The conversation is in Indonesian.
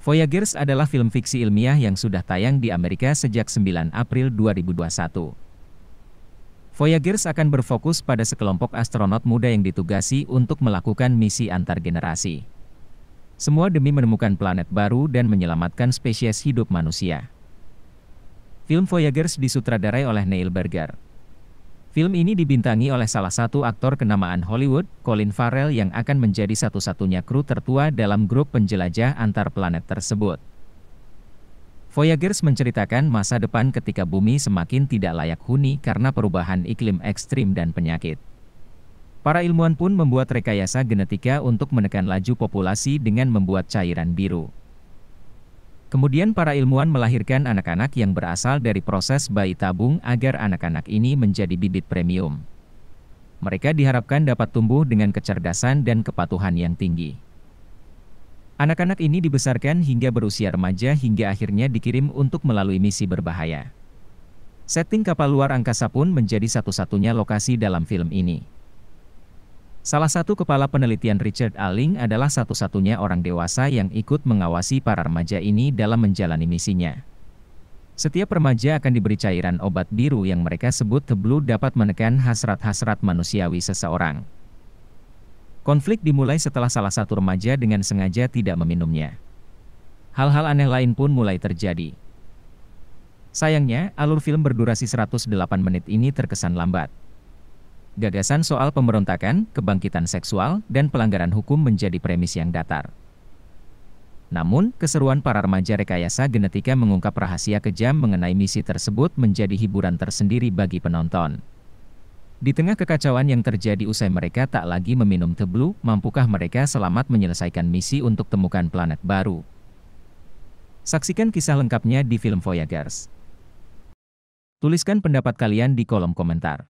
Voyagers adalah film fiksi ilmiah yang sudah tayang di Amerika sejak 9 April 2021. Voyagers akan berfokus pada sekelompok astronot muda yang ditugasi untuk melakukan misi antar generasi. Semua demi menemukan planet baru dan menyelamatkan spesies hidup manusia. Film Voyagers disutradarai oleh Neil Berger. Film ini dibintangi oleh salah satu aktor kenamaan Hollywood, Colin Farrell yang akan menjadi satu-satunya kru tertua dalam grup penjelajah antar planet tersebut. Voyagers menceritakan masa depan ketika bumi semakin tidak layak huni karena perubahan iklim ekstrim dan penyakit. Para ilmuwan pun membuat rekayasa genetika untuk menekan laju populasi dengan membuat cairan biru. Kemudian para ilmuwan melahirkan anak-anak yang berasal dari proses bayi tabung agar anak-anak ini menjadi bibit premium. Mereka diharapkan dapat tumbuh dengan kecerdasan dan kepatuhan yang tinggi. Anak-anak ini dibesarkan hingga berusia remaja hingga akhirnya dikirim untuk melalui misi berbahaya. Setting kapal luar angkasa pun menjadi satu-satunya lokasi dalam film ini. Salah satu kepala penelitian Richard Alling adalah satu-satunya orang dewasa yang ikut mengawasi para remaja ini dalam menjalani misinya. Setiap remaja akan diberi cairan obat biru yang mereka sebut teblu dapat menekan hasrat-hasrat manusiawi seseorang. Konflik dimulai setelah salah satu remaja dengan sengaja tidak meminumnya. Hal-hal aneh lain pun mulai terjadi. Sayangnya, alur film berdurasi 108 menit ini terkesan lambat gagasan soal pemberontakan, kebangkitan seksual, dan pelanggaran hukum menjadi premis yang datar. Namun, keseruan para remaja rekayasa genetika mengungkap rahasia kejam mengenai misi tersebut menjadi hiburan tersendiri bagi penonton. Di tengah kekacauan yang terjadi usai mereka tak lagi meminum teblu, mampukah mereka selamat menyelesaikan misi untuk temukan planet baru? Saksikan kisah lengkapnya di film Voyagers. Tuliskan pendapat kalian di kolom komentar.